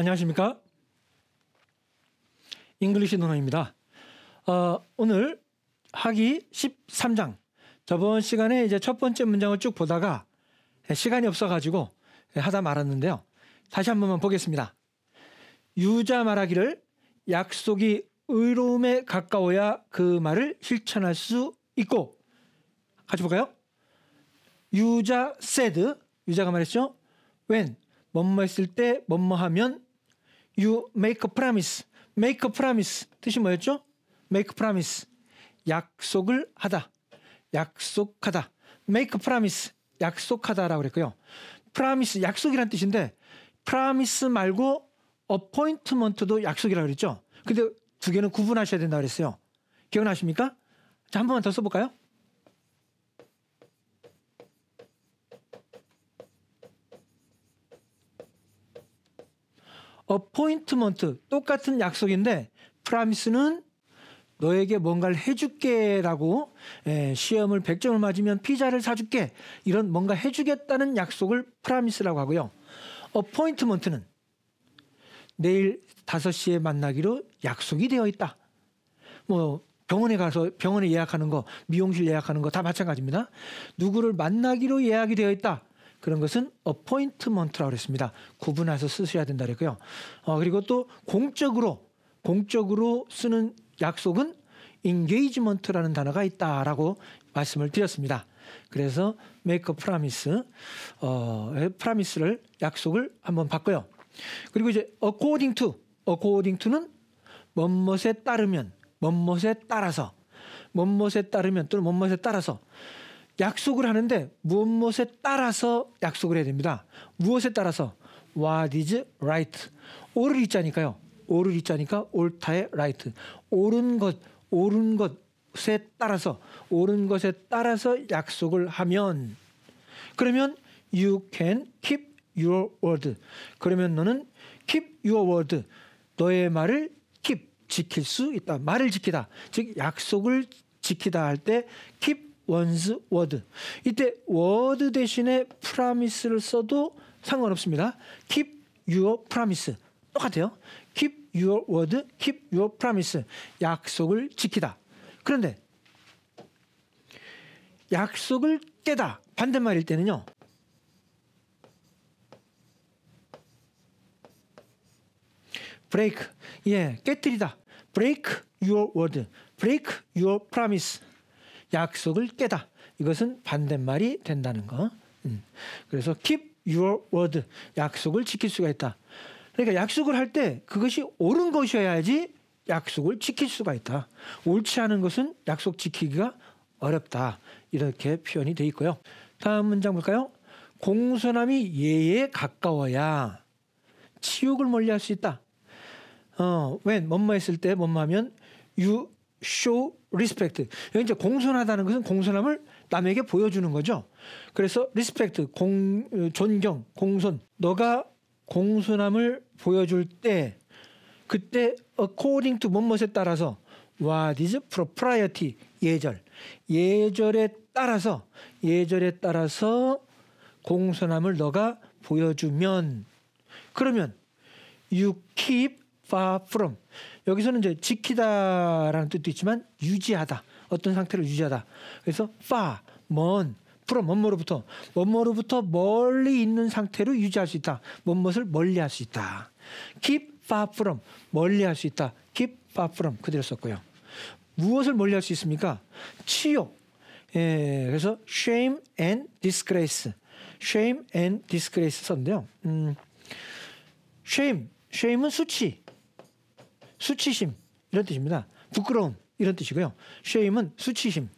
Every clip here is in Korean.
안녕하십니까? 잉글리시 논어입니다. 어, 오늘 학이 13장. 저번 시간에 이제 첫 번째 문장을 쭉 보다가 시간이 없어가지고 하다 말았는데요. 다시 한 번만 보겠습니다. 유자 말하기를 약속이 의로움에 가까워야 그 말을 실천할 수 있고 같이 볼까요? 유자 said 유자가 말했죠. when 뭐뭐 했을 때 뭐뭐 하면 you make a promise. make a promise. 뜻이 뭐였죠? make a promise. 약속을 하다. 약속하다. make a promise. 약속하다라고 그랬고요. promise 약속이란 뜻인데 promise 말고 appointment도 약속이라고 그랬죠. 근데 두 개는 구분하셔야 된다고 그랬어요. 기억나십니까? 자, 한 번만 더 써볼까요? 어포인트먼트 똑같은 약속인데 프라미스는 너에게 뭔가를 해줄게라고 에, 예, 시험을 100점을 맞으면 피자를 사줄게 이런 뭔가 해주겠다는 약속을 프라미스라고 하고요. 어포인트먼트는 내일 5시에 만나기로 약속이 되어 있다. 뭐 병원에 가서 병원에 예약하는 거, 미용실 예약하는 거 다 마찬가지입니다. 누구를 만나기로 예약이 되어 있다. 그런 것은 어포인트먼트라고 그랬습니다. 구분해서 쓰셔야 된다 그랬고요. 어, 그리고 또 공적으로 공적으로 쓰는 약속은 인게이지먼트라는 단어가 있다라고 말씀을 드렸습니다. 그래서 메이크 프라미스 어 프라미스를 약속을 한번 봤고요. 그리고 이제 어코딩 투 어코딩 투는뭔 것에 따르면 뭔 것에 따라서 뭔 것에 따르면 또는 뭔 것에 따라서 약속을 하는데 무엇 무엇에 따라서 약속을 해야 됩니다. 무엇에 따라서 what is right 옳을 있자니까요. 옳을 있자니까 옳다의 right 옳은 것 옳은 것에 따라서 옳은 것에 따라서 약속을 하면 그러면 you can keep your word 그러면 너는 keep your word 너의 말을 keep 지킬 수 있다 말을 지키다 즉 약속을 지키다 할 때 keep once word. 이때 word 대신에 promise를 써도 상관없습니다. keep your promise. 똑같아요. keep your word, keep your promise. 약속을 지키다. 그런데 약속을 깨다 반대말일 때는요. break 예, 깨뜨리다. break your word, break your promise. 약속을 깨다. 이것은 반대말이 된다는 거. 음. 그래서 keep your word. 약속을 지킬 수가 있다. 그러니까 약속을 할 때 그것이 옳은 것이어야지 약속을 지킬 수가 있다. 옳지 않은 것은 약속 지키기가 어렵다. 이렇게 표현이 되어 있고요. 다음 문장 볼까요? 공손함이 예에 가까워야 치욕을 멀리할 수 있다. 어, when 뭐뭐 했을 때 뭐뭐 하면 you show respect. 이제 공손하다는 것은 공손함을 남에게 보여주는 거죠. 그래서 respect, 공, 존경, 공손. 너가 공손함을 보여줄 때 그때 according to 뭐뭐에 따라서 what is propriety 예절 예절에 따라서 예절에 따라서 공손함을 너가 보여주면 그러면 you keep far from 여기서는 이제 지키다라는 뜻도 있지만 유지하다. 어떤 상태를 유지하다. 그래서 f 먼, 프로 먼모로부터 먼모로부터 멀리 있는 상태로 유지할 수 있다. 먼것을 멀리 할수 있다. keep far from 멀리 할수 있다. keep far from 그대로 썼고요. 무엇을 멀리 할수 있습니까? 치욕. 예, 그래서 shame and disgrace. shame and disgrace 썼는데요. 음, shame, shame은 수치, 수치심 이런 뜻입니다. 부끄러움 이런 뜻이고요. shame은 수치심.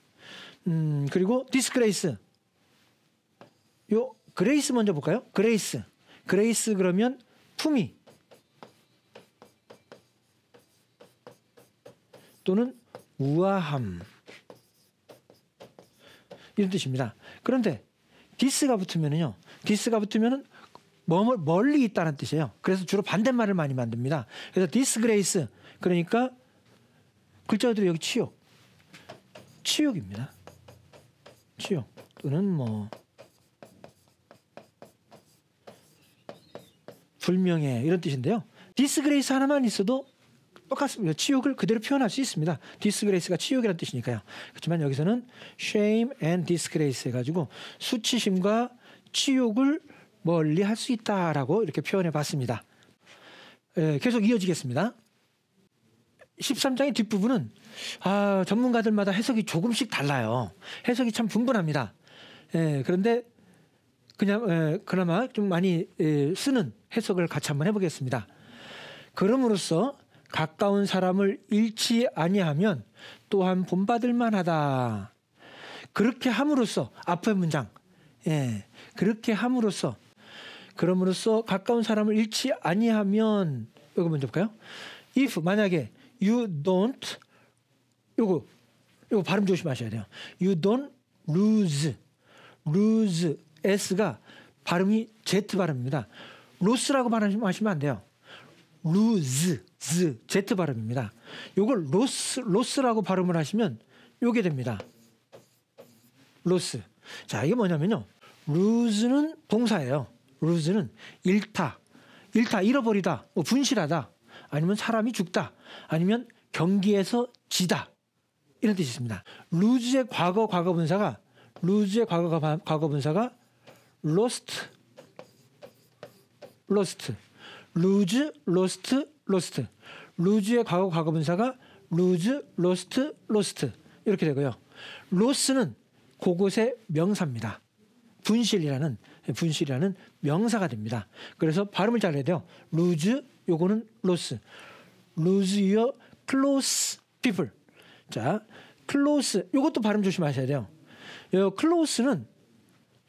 음, 그리고 disgrace. 요 grace 먼저 볼까요? grace. grace 그러면 품위 또는 우아함 이런 뜻입니다. 그런데 디스가 붙으면요. 디스가 붙으면은 멀리 있다는 뜻이에요. 그래서 주로 반대말을 많이 만듭니다. 그래서 disgrace 그러니까 글자 그대로 여기 치욕, 치욕입니다. 치욕 또는 뭐 불명예 이런 뜻인데요. 디스그레이스 하나만 있어도 똑같습니다. 치욕을 그대로 표현할 수 있습니다. 디스그레이스가 치욕이라는 뜻이니까요. 그렇지만 여기서는 shame and disgrace 해가지고 수치심과 치욕을 멀리 할 수 있다라고 이렇게 표현해 봤습니다. 예, 계속 이어지겠습니다. 13장의 뒷부분은 아, 전문가들마다 해석이 조금씩 달라요. 해석이 참 분분합니다. 예, 그런데 그냥 예, 그나마 좀 많이 예, 쓰는 해석을 같이 한번 해보겠습니다. 그럼으로써 가까운 사람을 잃지 아니하면 또한 본받을 만하다. 그렇게 함으로써 앞의 문장 예, 그렇게 함으로써 그럼으로써 가까운 사람을 잃지 아니하면 이거 먼저 볼까요? if 만약에 you don't 요거 요거 발음 조심하셔야 돼요. you don't lose lose s가 발음이 z 발음입니다. 로스라고 발음하시면 안 돼요. lose z z 발음입니다. 요걸 로스 로스라고 발음을 하시면 요게 됩니다. 로스. 자, 이게 뭐냐면요. lose는 동사예요. 루즈는 일타, 일타 잃어버리다, 뭐 분실하다, 아니면 사람이 죽다, 아니면 경기에서 지다 이런 뜻이 있습니다. 루즈의 과거 과거분사가 루즈의 과거 과거분사가 lost, lost, lose, lost, lost. 루즈의 과거 과거분사가 lose, lost, lost 이렇게 되고요. 로스는 그곳의 명사입니다. 분실이라는 분실이라는 명사가 됩니다. 그래서 발음을 잘해야 돼요. l o 요거는 loss. lose y o u 자, c l o 요것도 발음 조심하셔야 돼요. 요 c l o 는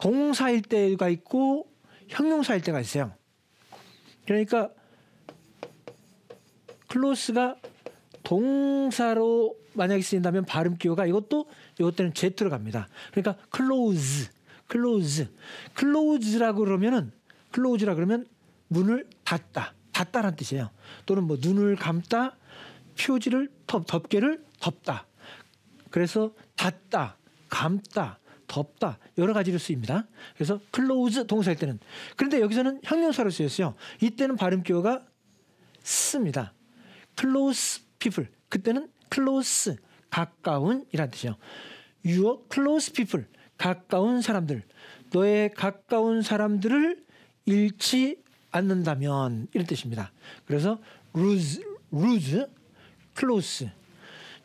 동사일 때가 있고 형용사일 때가 있어요. 그러니까 클로스가 동사로 만약에 쓰인다면 발음 기호가 이것도 이것 때는 Z로 갑니다. 그러니까 close close. close라고 그러면은 close라 그러면 문을 닫다. 닫다란 뜻이에요. 또는 뭐 눈을 감다, 표지를 덮, 덮개를 덮다. 그래서 닫다, 감다, 덮다 여러 가지로 쓰입니다. 그래서 close 동사일 때는 그런데 여기서는 형용사로 쓰였어요. 이때는 발음 기호가 씁니다. close people 그때는 close 가까운이란 뜻이요. Your close people 가까운 사람들, 너의 가까운 사람들을 잃지 않는다면 이런 뜻입니다. 그래서 lose, lose, close.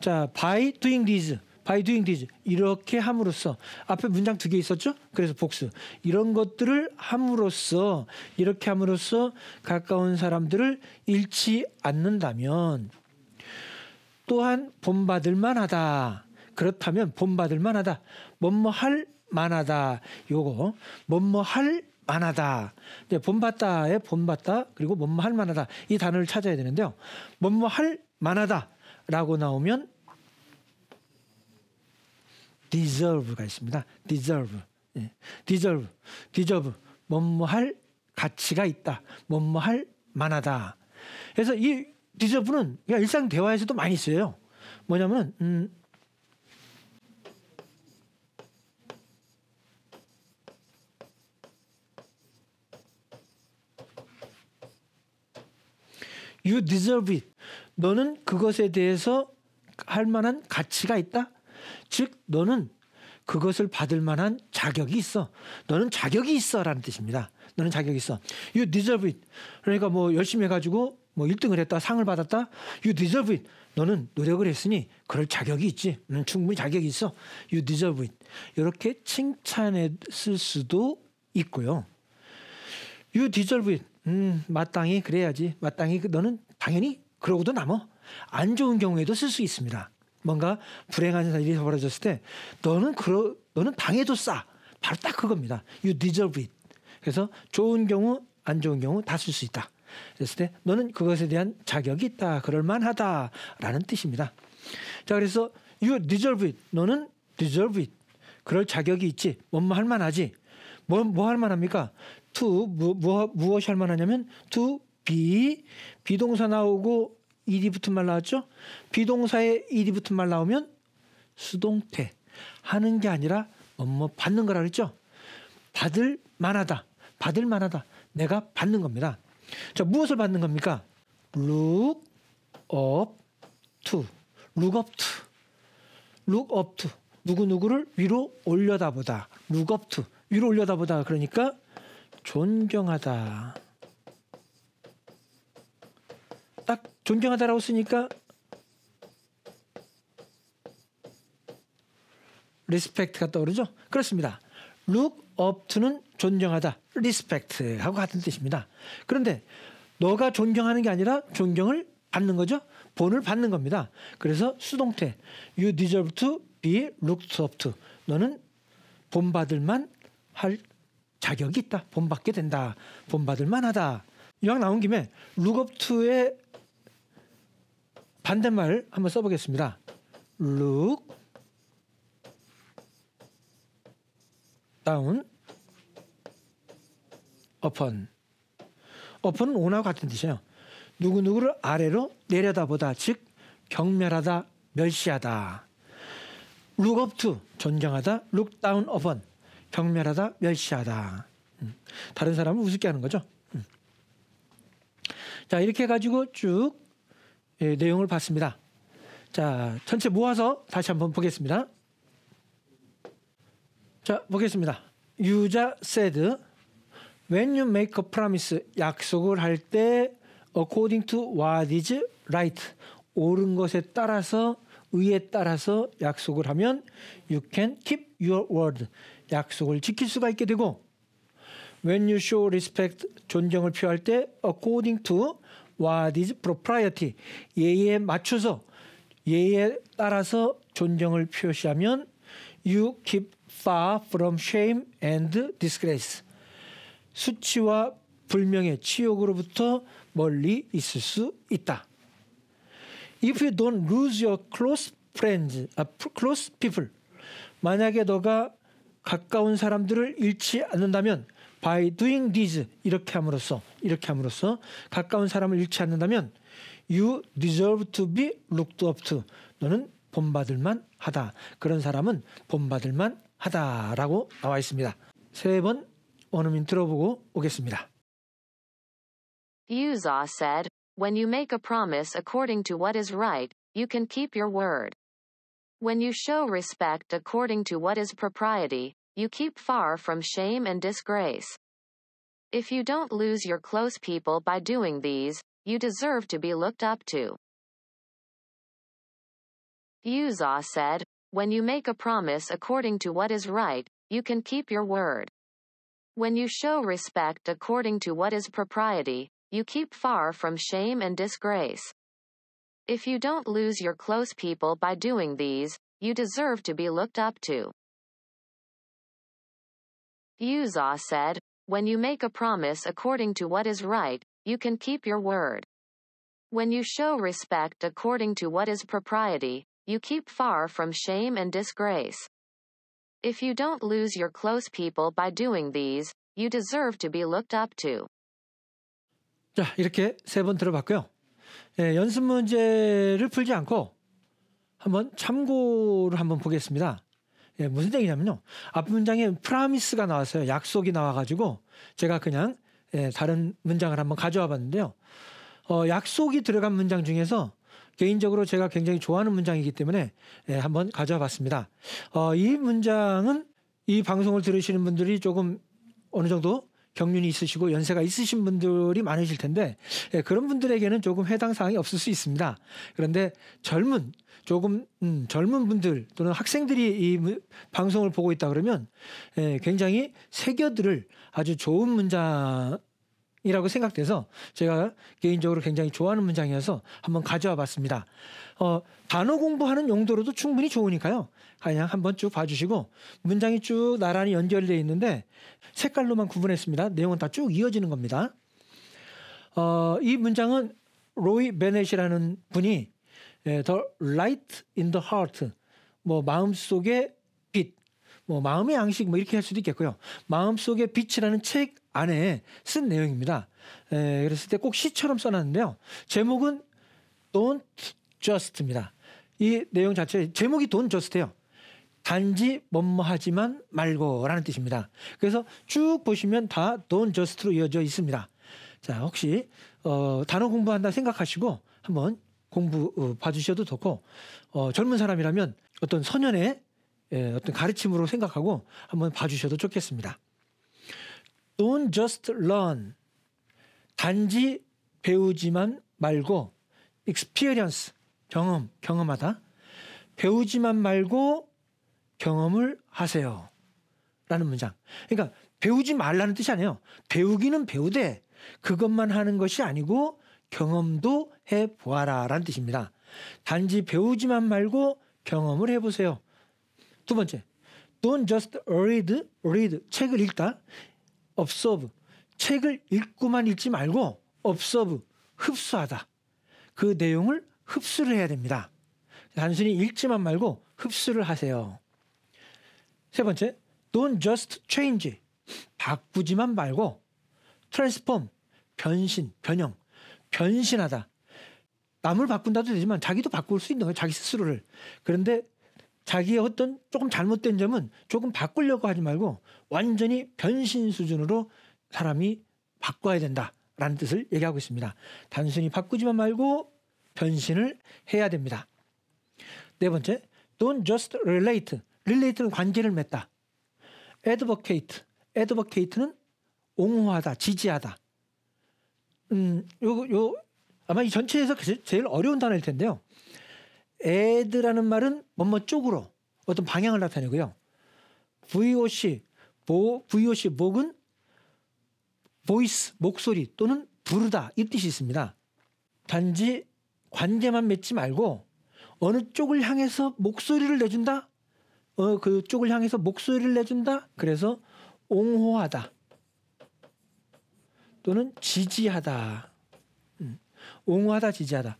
자, by doing this, by doing this 이렇게 함으로써 앞에 문장 두 개 있었죠? 그래서 복수. 이런 것들을 함으로써 이렇게 함으로써 가까운 사람들을 잃지 않는다면 또한 본받을 만하다. 그렇다면 본받을 만하다. 뭐뭐 할 만하다. 요거 뭐뭐 할 만하다. 네, 본받다에 본받다 그리고 뭐뭐 할 만하다. 이 단어를 찾아야 되는데요. 뭐뭐 할 만하다라고 나오면 deserve가 있습니다. deserve. 예. deserve. deserve. 뭐뭐 할 가치가 있다. 뭐뭐 할 만하다. 그래서 이 디저브는 그냥 일상 대화에서도 많이 쓰여요. 뭐냐면 음, You deserve it. 너는 그것에 대해서 할 만한 가치가 있다. 즉 너는 그것을 받을 만한 자격이 있어. 너는 자격이 있어라는 뜻입니다. 너는 자격이 있어. You deserve it. 그러니까 뭐 열심히 해가지고 뭐 1등을 했다, 상을 받았다. You deserve it. 너는 노력을 했으니 그럴 자격이 있지. 너는 충분히 자격이 있어. You deserve it. 이렇게 칭찬했을 수도 있고요. You deserve it. 음, 마땅히 그래야지. 마땅히 그 너는 당연히 그러고도 남어. 안 좋은 경우에도 쓸 수 있습니다. 뭔가 불행한 일이 벌어졌을 때 너는 그러 너는 당해도 싸. 바로 딱 그겁니다. You deserve it. 그래서 좋은 경우 안 좋은 경우 다 쓸 수 있다. 그랬을 때 너는 그것에 대한 자격이 있다. 그럴 만하다라는 뜻입니다. 자, 그래서 you deserve it. 너는 deserve it. 그럴 자격이 있지. 뭐뭐 할 만하지. 뭐 뭐 할 만합니까? to 무, 무, 무엇이 할 만하냐면 to be 비동사 나오고 이 d 붙은 말 나왔죠? 비동사에 이 d 붙은 말 나오면 수동태 하는 게 아니라 뭐 받는 거라 그랬죠? 받을 만하다. 받을 만하다. 내가 받는 겁니다. 자, 무엇을 받는 겁니까? look up to look up to look up to 누구누구를 위로 올려다보다 look up to 위로 올려다보다 그러니까 존경하다. 딱 존경하다라고 쓰니까 리스펙트가 떠오르죠? 그렇습니다. look up to는 존경하다, respect하고 같은 뜻입니다. 그런데 너가 존경하는 게 아니라 존경을 받는 거죠? 본을 받는 겁니다. 그래서 수동태 you deserve to be looked up to 너는 본받을만 할 자격이 있다. 본받게 된다. 본받을 만하다. 이왕 나온 김에 룩업투의 반대말 한번 써보겠습니다. 룩 다운 어펀 어펀은 오나 같은 뜻이에요. 누구누구를 아래로 내려다보다 즉 경멸하다 멸시하다 룩업투 존경하다 룩다운 어펀 병멸하다 멸시하다. 음. 다른 사람을 우습게 하는 거죠. 음. 자, 이렇게 가지고 쭉 예, 내용을 봤습니다. 자, 전체 모아서 다시 한번 보겠습니다. 자, 보겠습니다. 유자 s a when you make a promise, 약속을 할 때, according to what is right, 옳은 것에 따라서, 의에 따라서 약속을 하면, you can keep your word. 약속을 지킬 수가 있게 되고 when you show respect 존경을 표할 때 according to what is propriety 예에 맞춰서 예에 따라서 존경을 표시하면 you keep far from shame and disgrace 수치와 불명의 치욕으로부터 멀리 있을 수 있다. If you don't lose your close friends, uh, close people 만약에 너가 가까운 사람들을 잃지 않는다면 by doing these 이렇게 함으로써 이렇게 함으로써 가까운 사람을 잃지 않는다면 you deserve to be looked up to 너는 본받을만 하다 그런 사람은 본받을만 하다라고 나와 있습니다. 세 번 원어민 들어보고 오겠습니다. Uza said, When you make a promise according to what is right, you can keep your word. When you show respect according to what is propriety, You keep far from shame and disgrace. If you don't lose your close people by doing these, you deserve to be looked up to. Uzaw said, When you make a promise according to what is right, you can keep your word. When you show respect according to what is propriety, you keep far from shame and disgrace. If you don't lose your close people by doing these, you deserve to be looked up to. Uzzah said, When you make a promise according to what is right, you can keep your word. When you show respect according to what is propriety, you keep far from shame and disgrace. If you don't lose your close people by doing these, you deserve to be looked up to. 자, 이렇게 세 번 들어봤고요. 예, 연습 문제를 풀지 않고 한번 참고를 한번 보겠습니다. 예, 무슨 얘기냐면요. 앞 문장에 프라미스가 나왔어요. 약속이 나와가지고 제가 그냥 예, 다른 문장을 한번 가져와 봤는데요. 어, 약속이 들어간 문장 중에서 개인적으로 제가 굉장히 좋아하는 문장이기 때문에 예, 한번 가져와 봤습니다. 어, 이 문장은 이 방송을 들으시는 분들이 조금 어느 정도 경륜이 있으시고 연세가 있으신 분들이 많으실 텐데 예, 그런 분들에게는 조금 해당 사항이 없을 수 있습니다. 그런데 젊은 조금 음, 젊은 분들 또는 학생들이 이 방송을 보고 있다 그러면 예, 굉장히 새겨들을 아주 좋은 문장 이라고 생각돼서 제가 개인적으로 굉장히 좋아하는 문장이어서 한번 가져와 봤습니다. 어, 단어 공부하는 용도로도 충분히 좋으니까요. 그냥 한번 쭉 봐주시고 문장이 쭉 나란히 연결되어 있는데 색깔로만 구분했습니다. 내용은 다 쭉 이어지는 겁니다. 어, 이 문장은 로이 베넷이라는 분이 예, The Light in the Heart 뭐 마음 속의 빛, 뭐 마음의 양식 뭐 이렇게 할 수도 있겠고요. 마음 속의 빛이라는 책 안에 쓴 내용입니다. 예, 그랬을 때 꼭 시처럼 써놨는데요. 제목은 Don't Just입니다. 이 내용 자체 제목이 Don't Just예요. 단지 뭐뭐하지만 말고라는 뜻입니다. 그래서 쭉 보시면 다 don't just로 이어져 있습니다. 자 혹시 어, 단어 공부한다 생각하시고 한번 공부 어, 봐주셔도 좋고 어, 젊은 사람이라면 어떤 선연의 예, 어떤 가르침으로 생각하고 한번 봐주셔도 좋겠습니다. Don't just learn 단지 배우지만 말고 experience 경험 경험하다 배우지만 말고 경험을 하세요. 라는 문장. 그러니까 배우지 말라는 뜻이 아니에요. 배우기는 배우되 그것만 하는 것이 아니고 경험도 해 보아라 라는 뜻입니다. 단지 배우지만 말고 경험을 해 보세요. 두 번째. Don't just read, read. 책을 읽다. observe. 책을 읽고만 읽지 말고 observe. 흡수하다. 그 내용을 흡수를 해야 됩니다. 단순히 읽지만 말고 흡수를 하세요. 세 번째, don't just change. 바꾸지만 말고 transform, 변신, 변형, 변신하다. 남을 바꾼다도 되지만 자기도 바꿀 수 있는 거예요. 자기 스스로를. 그런데 자기의 어떤 조금 잘못된 점은 조금 바꾸려고 하지 말고 완전히 변신 수준으로 사람이 바꿔야 된다라는 뜻을 얘기하고 있습니다. 단순히 바꾸지만 말고 변신을 해야 됩니다. 네 번째, don't just relate. 릴레이트는 관계를 맺다. 에드버케이트. 에드버케이트는 옹호하다, 지지하다. 음, 요, 요, 아마 이 전체에서 제일 어려운 단어일 텐데요. 에드라는 말은 뭐뭐 쪽으로 어떤 방향을 나타내고요. VOC, 보, VOC, 목은 보이스, 목소리 또는 부르다 이 뜻이 있습니다. 단지 관계만 맺지 말고 어느 쪽을 향해서 목소리를 내준다? 어, 그쪽을 향해서 목소리를 내준다. 그래서 옹호하다. 또는 지지하다. 음, 옹호하다, 지지하다.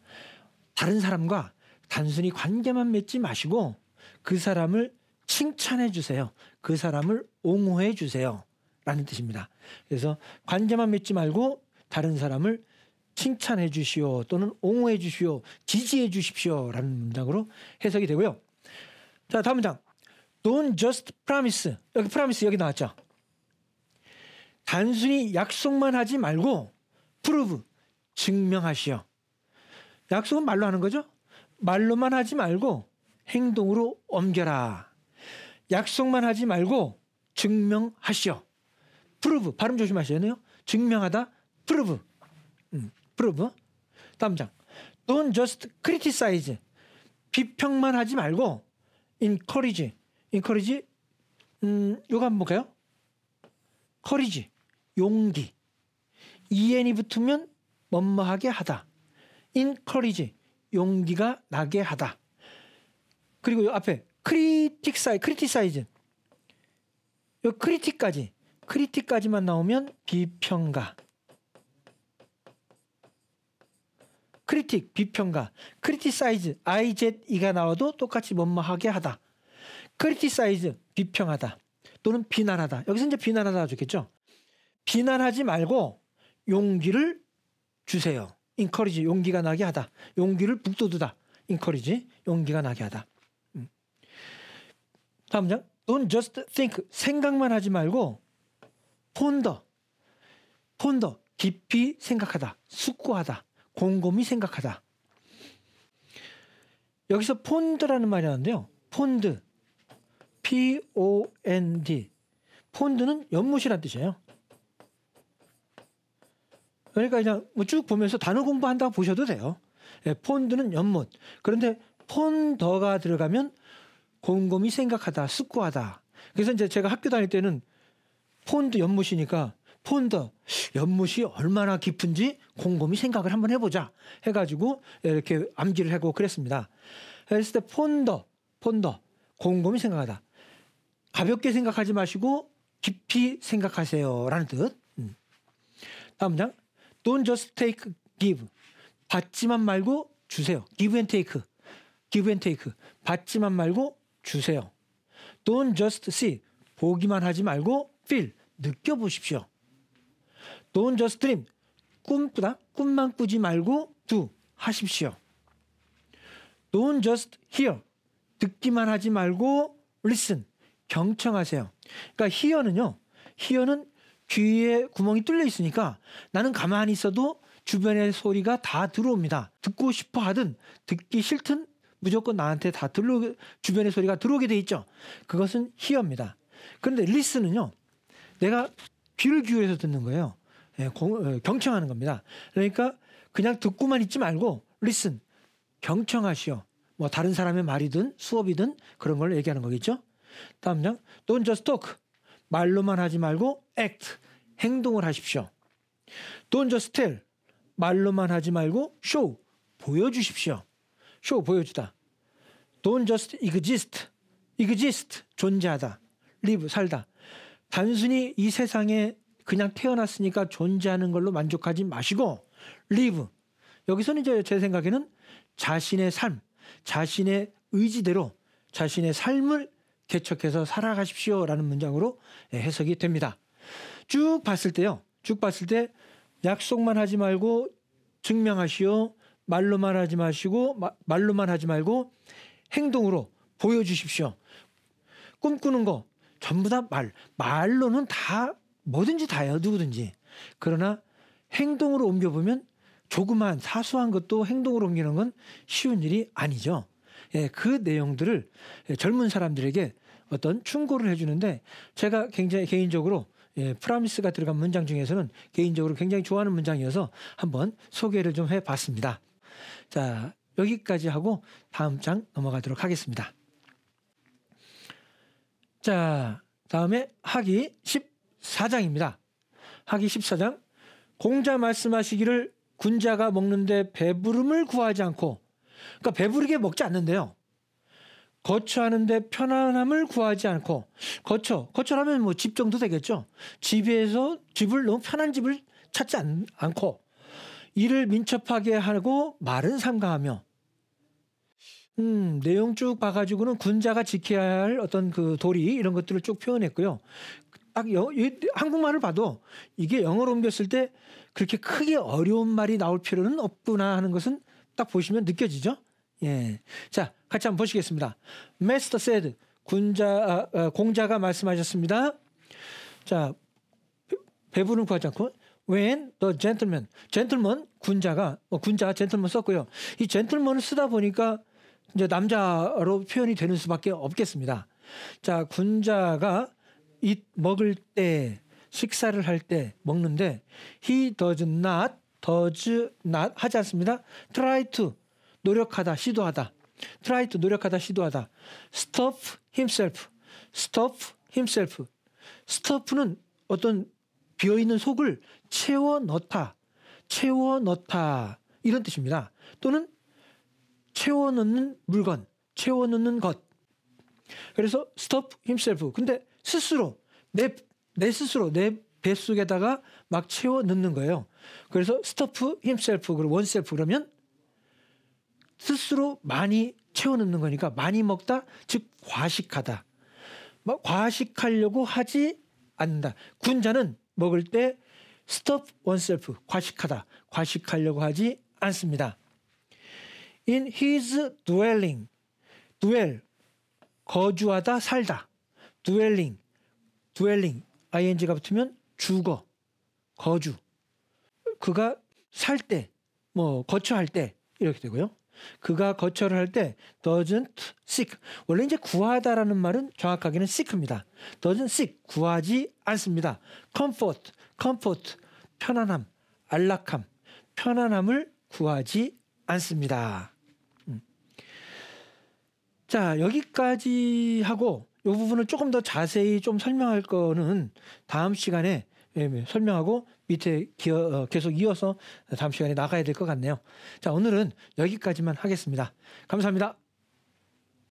다른 사람과 단순히 관계만 맺지 마시고 그 사람을 칭찬해 주세요. 그 사람을 옹호해 주세요. 라는 뜻입니다. 그래서 관계만 맺지 말고 다른 사람을 칭찬해 주시오 또는 옹호해 주시오 지지해 주십시오 라는 문장으로 해석이 되고요. 자 다음 문장 Don't just promise. 여기 promise 여기 나왔죠. 단순히 약속만 하지 말고 prove 증명하시오. 약속은 말로 하는 거죠. 말로만 하지 말고 행동으로 옮겨라. 약속만 하지 말고 증명하시오. prove 발음 조심하셔야 돼요. 증명하다 prove. 음, prove. 다음 장. Don't just criticize. 비평만 하지 말고 encourage e 커리지, 음, 요거 한번 볼까요? 커리지, 용기. en이 붙으면 뭐뭐하게 하다. 인 커리지, 용기가 나게 하다. 그리고 요 앞에 크리틱사이, 크리틱사이즈요크리틱까지크리틱까지만 나오면 비평가. 크리틱, 비평가, 크리티사이즈, IZE가 나와도 똑같이 뭐뭐하게 하다. 크리티사이즈 비평하다 또는 비난하다. 여기서 이제 비난하다 좋겠죠. 비난하지 말고 용기를 주세요. 인커리지 용기가 나게 하다. 용기를 북돋우다. 인커리지 용기가 나게 하다. 음. 다음 장. Don't just think 생각만 하지 말고 폰더 폰더 깊이 생각하다. 숙고하다. 곰곰이 생각하다. 여기서 폰드라는 말이 나는데요. 폰드 P-O-N-D. 폰드는 연못이란 뜻이에요. 그러니까 그냥 뭐 쭉 보면서 단어 공부한다고 보셔도 돼요. 예, 폰드는 연못. 그런데 폰더가 들어가면 곰곰이 생각하다, 숙고하다. 그래서 이제 제가 학교 다닐 때는 폰드 연못이니까 폰더 연못이 얼마나 깊은지 곰곰이 생각을 한번 해보자 해가지고 이렇게 암기를 하고 그랬습니다. 그랬을 때 폰더 폰더 곰곰이 생각하다 가볍게 생각하지 마시고 깊이 생각하세요라는 뜻. 음. 다음 장. Don't just take, give. 받지만 말고 주세요. Give and take. Give and take. 받지만 말고 주세요. Don't just see. 보기만 하지 말고 feel. 느껴보십시오. Don't just dream. 꿈꾸다. 꿈만 꾸지 말고 do. 하십시오. Don't just hear. 듣기만 하지 말고 listen. 경청하세요. 그러니까 희연은요. 희연은 귀에 구멍이 뚫려 있으니까 나는 가만히 있어도 주변의 소리가 다 들어옵니다. 듣고 싶어 하든 듣기 싫든 무조건 나한테 다 들러 주변의 소리가 들어오게 돼 있죠. 그것은 희어입니다. 그런데 리스는요. 내가 귀를 기울여서 듣는 거예요. 예, 공, 어, 경청하는 겁니다. 그러니까 그냥 듣고만 있지 말고 리슨 경청하시오. 뭐 다른 사람의 말이든 수업이든 그런 걸 얘기하는 거겠죠. 다음 장. Don't just talk. 말로만 하지 말고 act. 행동을 하십시오. Don't just tell. 말로만 하지 말고 show. 보여주십시오. show 보여주다. Don't just exist. exist 존재하다. live 살다. 단순히 이 세상에 그냥 태어났으니까 존재하는 걸로 만족하지 마시고 live 여기서는 이제 제 생각에는 자신의 삶, 자신의 의지대로 자신의 삶을 개척해서 살아가십시오라는 문장으로 예, 해석이 됩니다. 쭉 봤을 때요. 쭉 봤을 때 약속만 하지 말고 증명하시오. 말로만 하지 마시고 마, 말로만 하지 말고 행동으로 보여주십시오. 꿈꾸는 거 전부 다 말. 말로는 다 뭐든지 다요. 누구든지. 그러나 행동으로 옮겨보면 조그만 사소한 것도 행동으로 옮기는 건 쉬운 일이 아니죠. 예, 그 내용들을 예, 젊은 사람들에게 어떤 충고를 해주는데 제가 굉장히 개인적으로 예, 프라미스가 들어간 문장 중에서는 개인적으로 굉장히 좋아하는 문장이어서 한번 소개를 좀 해봤습니다. 자, 여기까지 하고 다음 장 넘어가도록 하겠습니다. 자, 다음에 하기 14장입니다. 하기 14장. 공자 말씀하시기를 군자가 먹는데 배부름을 구하지 않고, 그러니까 배부르게 먹지 않는데요. 거처하는데 편안함을 구하지 않고 거처 거처라면 뭐 집 정도 되겠죠. 집에서 집을 너무 편한 집을 찾지 않, 않고 이를 민첩하게 하고 말은 삼가하며 음, 내용 쭉 봐가지고는 군자가 지켜야 할 어떤 그 도리 이런 것들을 쭉 표현했고요. 딱 영, 한국말을 봐도 이게 영어로 옮겼을 때 그렇게 크게 어려운 말이 나올 필요는 없구나 하는 것은 딱 보시면 느껴지죠. 예. 자, 같이 한번 보시겠습니다. m a s t e 군자 아, 아, 공자가 말씀하셨습니다. 자 배부름 구하지 않고 when the gentleman gentleman 군자가 어, 군자 gentleman 썼고요. 이 gentleman을 쓰다 보니까 이제 남자로 표현이 되는 수밖에 없겠습니다. 자 군자가 이 먹을 때 식사를 할 때 먹는데 he does not does not 하지 않습니다. try to 노력하다 시도하다 try to 노력하다 시도하다 stop himself stop himself stop는 어떤 비어있는 속을 채워 넣다 채워 넣다 이런 뜻입니다. 또는 채워 넣는 물건 채워 넣는 것 그래서 stop himself 근데 스스로 내, 내 스스로 내 뱃속에다가 막 채워 넣는 거예요. 그래서 stop himself 그리고 oneself 그러면 스스로 많이 채워넣는 거니까 많이 먹다 즉 과식하다. 뭐 과식하려고 하지 않는다. 군자는 먹을 때 stop oneself 과식하다. 과식하려고 하지 않습니다. In his dwelling dwell 거주하다 살다. dwelling dwelling ing가 붙으면 주거 거주 그가 살 때 뭐 거처할 때 이렇게 되고요. 그가 거처를 할 때 doesn't seek. 원래 이제 구하다라는 말은 정확하게는 seek입니다. doesn't seek 구하지 않습니다. comfort, comfort 편안함, 안락함, 편안함을 구하지 않습니다. 음. 자 여기까지 하고 이 부분을 조금 더 자세히 좀 설명할 거는 다음 시간에 예, 예, 설명하고 밑에 기어, 어, 계속 이어서 다음 시간에 나가야 될 것 같네요. 자, 오늘은 여기까지만 하겠습니다. 감사합니다.